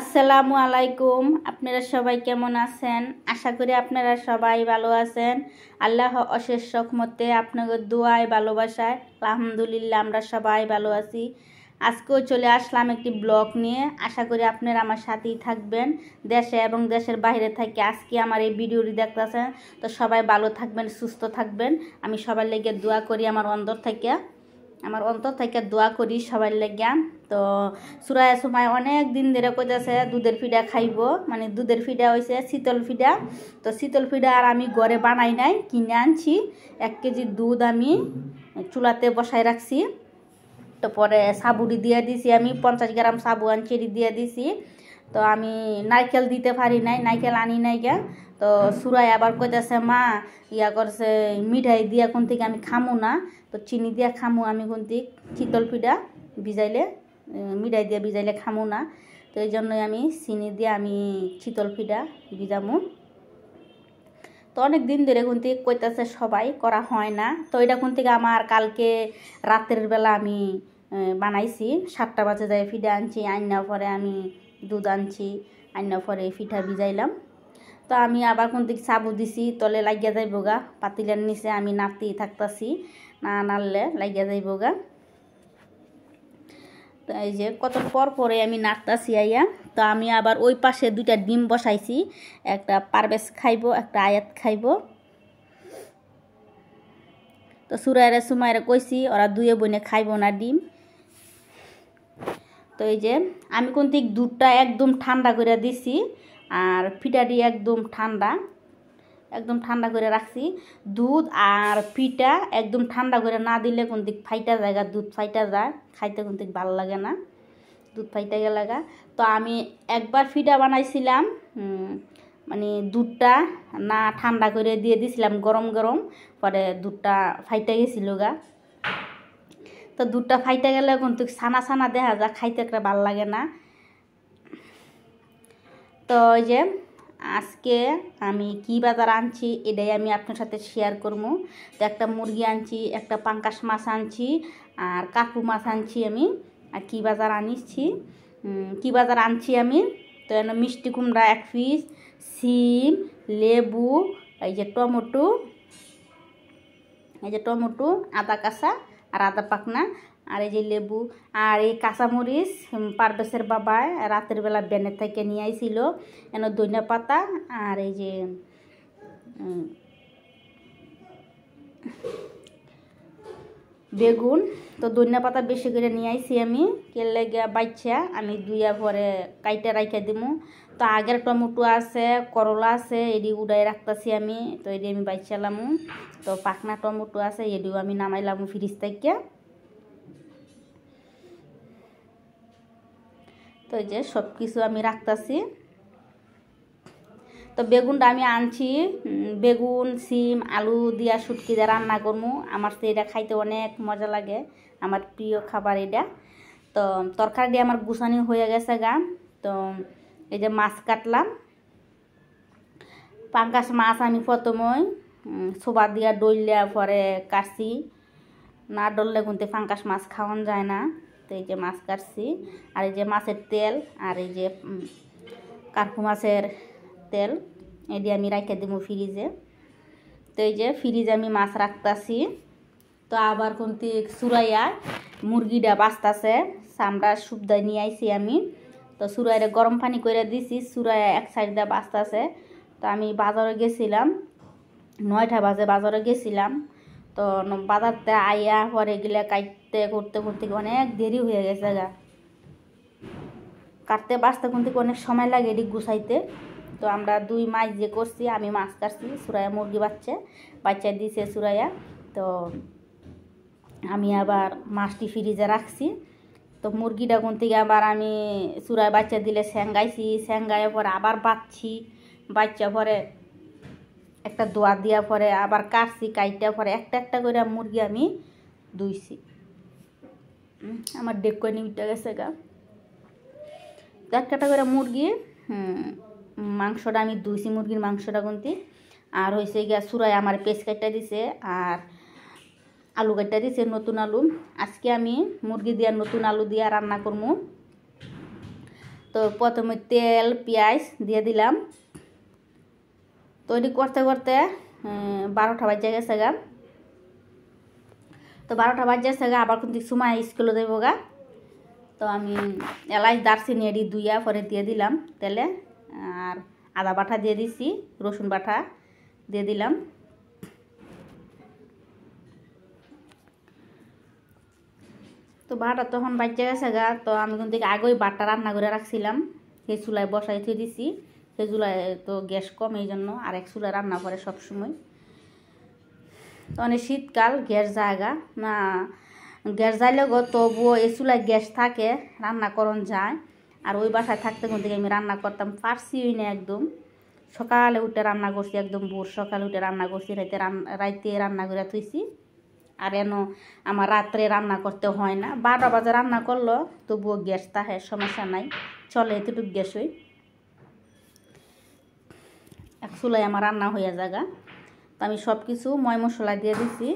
আসসালামু আলাইকুম আপনারা সবাই কেমন আছেন আশা করি আপনারা সবাই ভালো আছেন আল্লাহ অশেষ সকমতে আপনাদের দোয়ায় ভালোবাসায় আলহামদুলিল্লাহ আমরা সবাই ভালো আছি আজকেও চলে আসলাম একটি ব্লগ নিয়ে আশা করি আপনারা আমার সাথেই থাকবেন দেশে এবং দেশের বাইরে থেকে আজকে আমার এই ভিডিওটি দেখতেছেন তো সবাই ভালো থাকবেন সুস্থ থাকবেন আমি সবার লেগে দোয়া করি আমার অন্দর থেকে আমার অন্তর থেকে দোয়া করি সবার লাগিয়া তো সুরায় সময় অনেক দিন ধরে কইতেছে দুধের ফিডা খাইব মানে দুধের ফিডা হয়েছে শীতল ফিডা তো শীতল ফিডা আর আমি ঘরে বানাই নাই কিনে আনছি এক কেজি দুধ আমি চুলাতে বসায় রাখছি তো পরে সাবুড়ি দিয়ে দিছি আমি পঞ্চাশ গ্রাম সাবু আনছি দিয়ে দিছি তো আমি নারকেল দিতে পারি নাই নারকেল আনি নাই গা তো সুরাই আবার কইতেছে মা ইয়া করছে মিঠাই দিয়া কোন থেকে আমি খামু না তো চিনি দিয়া খামু আমি কোন থেকে চিতল পিঠা ভিজাইলে মিঠাই দিয়া ভিজাইলে খামু না তো এই জন্যই আমি চিনি দিয়ে আমি চিতল পিঠা ভিজামু তো অনেক দিন ধরে কোন থেকে কইতেছে সবাই করা হয় না তো এটা কোন থেকে আমার কালকে রাতের বেলা আমি বানাইছি সাতটা বাজে যায় ফিঠা আনছি আইনার পরে আমি দুধ আনছি আইনার পরে পিঠা ভিজাইলাম তো আমি আবার কোন দিকে সাবু দিছি তলে লাগিয়া যাইব গা পাতিলের নিচে আমি নাতি থাকতাছি না নাড়লে লাগিয়া যাইব গা তো এই যে কত পর পরে আমি নাড়তাছি আইয়া তো আমি আবার ওই পাশে দুইটা ডিম বসাইছি একটা পারবেশ খাইব একটা আয়াত খাইব তো সুরাইরে সুমাইরে কইছি ওরা দুয়ে বইনে খাইব না ডিম তো এই যে আমি কোন দিক দুধটা একদম ঠান্ডা করে দিছি আর দিয়ে একদম ঠান্ডা একদম ঠান্ডা করে রাখছি দুধ আর ফিটা একদম ঠান্ডা করে না দিলে কোন দিক ফাইটা যায় দুধ ফাইটা যায় খাইতে কোন দিক ভালো লাগে না দুধ ফাইটা গেলে তো আমি একবার ফিটা বানাইছিলাম মানে দুধটা না ঠান্ডা করে দিয়ে দিয়েছিলাম গরম গরম পরে দুধটা ফাইটা গেছিল গা তো দুধটা ফাইটা গেলে কিন্তু ছানা সানা দেখা যায় খাইতে একটা ভাল লাগে না তো ওই যে আজকে আমি কি বাজার আনছি এটাই আমি আপনার সাথে শেয়ার করবো তো একটা মুরগি আনছি একটা পাঙ্কাশ মাছ আনছি আর কাকু মাছ আনছি আমি আর কী বাজার আনিছি কি বাজার আনছি আমি তো এন মিষ্টি কুমড়া এক পিস সিম লেবু এই যে টমেটো এই যে টমেটো আদা কাঁচা আর আদা পাকনা আর এই যে লেবু আর এই কাঁচামরিচ পারবেশের বাবায় রাতের বেলা ব্যানের থেকে নিয়ে আইছিল এন দইনা পাতা আর এই যে বেগুন তো ধনিয়া পাতা বেশি করে নিয়ে আইছি আমি কেলে গিয়া বাচ্চা আমি দুইয়া ভরে কাইটে রাইখে দিমু তো আগের টমেটো আছে করলা আছে এডি উড়াই রাখতেছি আমি তো এডি আমি বাইচালামু তো পাখনা টমেটো আছে এডিও আমি নামাইলামু ফ্রিজ থেকে তো এই যে সব কিছু আমি রাখতেছি তো বেগুনটা আমি আনছি বেগুন সিম আলু দিয়া শুটকি দিয়ে রান্না করবো আমার তো এটা খাইতে অনেক মজা লাগে আমার প্রিয় খাবার এটা তো তরকারি দিয়ে আমার গুছানি হয়ে গেছে গা তো এই যে মাছ কাটলাম পাঙ্কাশ মাছ আমি প্রথমই সোবা দিয়া ডইলিয়া পরে কাশি না ডললে কিন্তু পাঙ্কাশ মাছ খাওয়ান যায় না তো এই যে মাছ কাটছি আর এই যে মাছের তেল আর এই যে কার্পু মাছের তেল দিয়ে আমি রাখে দেবো ফ্রিজে তো এই যে ফ্রিজে আমি মাছ রাখতেছি তো আবার কোনটি সুরাইয়া মুরগিটা বাঁচতেছে চামড়া সুবদা নিয়ে আইছি আমি তো সুরাইরে গরম পানি করে দিছি সুরাইয়া এক সাইডটা বাঁচতেছে তো আমি বাজারে গেছিলাম নয়টা বাজে বাজারে গেছিলাম তো বাজারতে আইয়া পরে গেলে কাইট করতে করতে করতে অনেক দেরি হয়ে গেছে গা কাটতে বাঁচতে থেকে অনেক সময় লাগে এটি গুছাইতে তো আমরা দুই মাছ যে করছি আমি মাছ কাটছি সুরাইয়া মুরগি বাচ্চা বাচ্চা দিয়েছে সুরাইয়া তো আমি আবার মাছটি ফ্রিজে রাখছি তো মুরগিটা কোন থেকে আবার আমি সুরাই বাচ্চা দিলে স্যাংগাইছি স্যাংগাইয়ের পরে আবার বাঁচছি বাচ্চা পরে একটা দোয়া দেওয়া পরে আবার কাটছি কাইটা পরে একটা একটা করে মুরগি আমি দুইছি আমার ডেকনি উঠে গেছে গা একটা করে মুরগি মাংসটা আমি দুইছি মুরগির মাংসটা গুনতি আর হয়েছে গিয়া চূড়ায় আমার পেঁচ কাটটা দিছে আর আলু কাটা দিছে নতুন আলু আজকে আমি মুরগি দিয়ে নতুন আলু দিয়ে রান্না করবো তো প্রথমে তেল পেঁয়াজ দিয়ে দিলাম তৈরি করতে করতে বারোটা বাজে গেছে গা তো বারোটা বাজার গা আবার কিন্তু সময় স্কুলে দেবো গা তো আমি এলাচ দারচিনি এডি দুইয়া পরে দিয়ে দিলাম তেলে আর আদা বাটা দিয়ে দিছি রসুন বাটা দিয়ে দিলাম তো বাটা তখন বাজে গেছে গা তো আমি কিন্তু আগেই বাটা রান্না করে রাখছিলাম সেই চুলায় বসাই থুয়ে দিছি সেই চুলায় তো গ্যাস কম এই জন্য আর এক চুলায় রান্না করে সবসময় মানে শীতকাল গ্যাস জায়গা না গ্যাস গো তবুও এ চুলায় গ্যাস থাকে রান্নাকরণ যায় আর ওই বাসায় থাকতে কোন থেকে আমি রান্না করতাম ওই না একদম সকালে উঠে রান্না করছি একদম ভোর সকালে উঠে রান্না করছি রান্না রাইতে রান্না করে থুইছি আর এন আমার রাত্রে রান্না করতে হয় না বারোটা বাজে রান্না করলো তবুও গ্যাস তাহে সমস্যা নাই চলে এতটুকু গ্যাস হই এক চুলায় আমার রান্না হইয়া জায়গা তো আমি সব কিছু ময় মশলা দিয়ে দিছি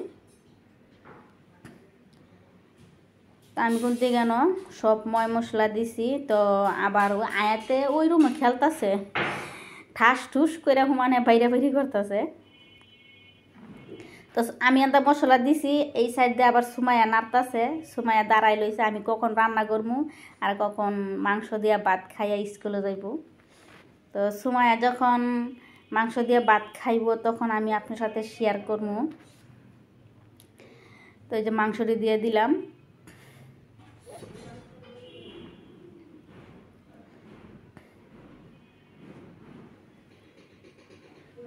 তো আমি বলতে কেন সব ময় মশলা দিছি তো আবার আয়াতে ওই রুমে খেলতেছে ঠাস ঠুস করে মানে বাইরে বাইরে করতেছে তো আমি একটা মশলা দিছি এই সাইড দিয়ে আবার সুমায়া নাড়তাছে সুমায়া দাঁড়াই লইছে আমি কখন রান্না করবো আর কখন মাংস দিয়া ভাত খাইয়া স্কুলে যাইব তো সুমায়া যখন মাংস দিয়ে ভাত খাইব তখন আমি আপনার সাথে শেয়ার করবো তো এই যে মাংসটি দিয়ে দিলাম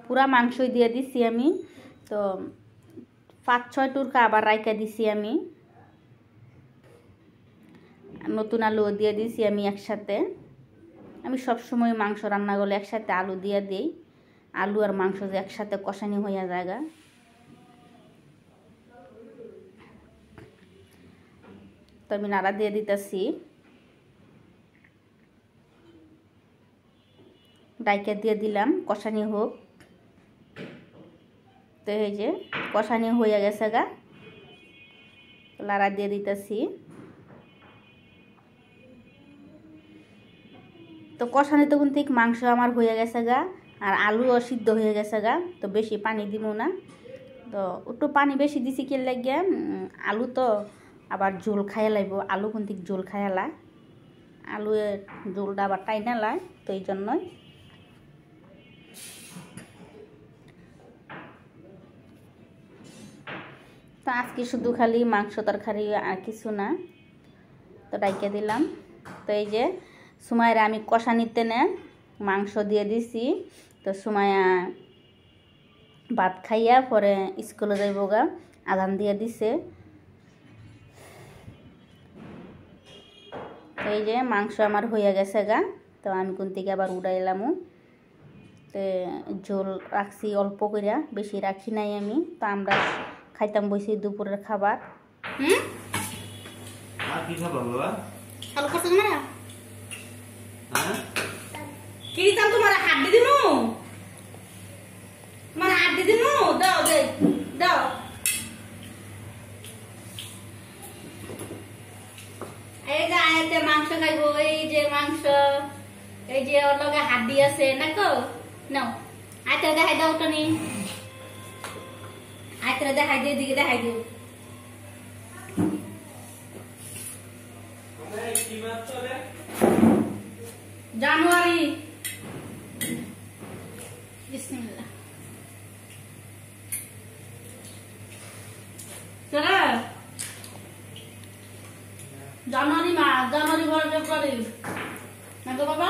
পুরা মাংসই দিয়ে দিছি আমি তো পাঁচ ছয় টুরকা আবার রাইকা দিছি আমি নতুন আলু দিয়ে দিছি আমি একসাথে আমি সব সময় মাংস রান্না করলে একসাথে আলু দিয়ে দিই আলু আর মাংস যে একসাথে কষানি হইয়া জায়গা তো আমি নাড়া দিয়ে দিতেছি ডাইকে দিয়ে দিলাম কষানি হোক তো এই যে কষানি হইয়া গেছে গা লাড়া দিয়ে দিতেছি তো কষানি তখন ঠিক মাংস আমার হয়ে গেছে গা আর আলুও সিদ্ধ হয়ে গেছে গা তো বেশি পানি দিব না তো একটু পানি বেশি দিছি কে লাগে আলু তো আবার ঝোল খাইয়া লাগবো আলু কিন্তু ঝোল খাইয়ালা আলু ঝোলটা আবার টাইনা লায় তো এই জন্যই তো আজকে শুধু খালি মাংস তরকারি আর কিছু না তো ডাইকে দিলাম তো এই যে সুমাইরা আমি কষা নিতে নে মাংস দিয়ে দিছি তো সুমায়া ভাত খাইয়া পরে স্কুলে যাইব গা আধান দিয়ে দিছে এই যে মাংস আমার হইয়া গেছে গা তো আমি কোন থেকে আবার উড়াইলামও তো ঝোল রাখছি অল্প করিয়া বেশি রাখি নাই আমি তো আমরা খাইতাম বসি দুপুরের খাবার কি তোমার হাত দিয়ে আছে নাকো নাও আয়তারা দেখাই দাও তো নি আয়তারা দেখাই দিও দিকে দেখাই দিও জানুয়ারি বিসমিল্লাহ জানুয়ারি মা জানুয়ারি বড় করে না তো বাবা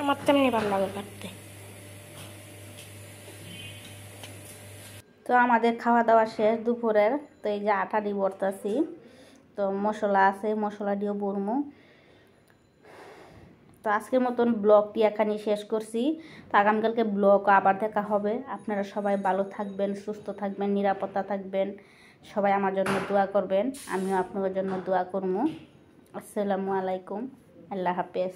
আমার তেমনি ভালো লাগে কাটতে তো আমাদের খাওয়া দাওয়া শেষ দুপুরের তো এই যে আটা দিয়ে বর্তাছি তো মশলা আছে মশলা দিয়েও বর্মো তো আজকের মতন ব্লগটি এখানে শেষ করছি তো আগামীকালকে ব্লগ আবার দেখা হবে আপনারা সবাই ভালো থাকবেন সুস্থ থাকবেন নিরাপত্তা থাকবেন সবাই আমার জন্য দোয়া করবেন আমিও আপনাদের জন্য দোয়া করবো আসসালামু আলাইকুম la Hafiz.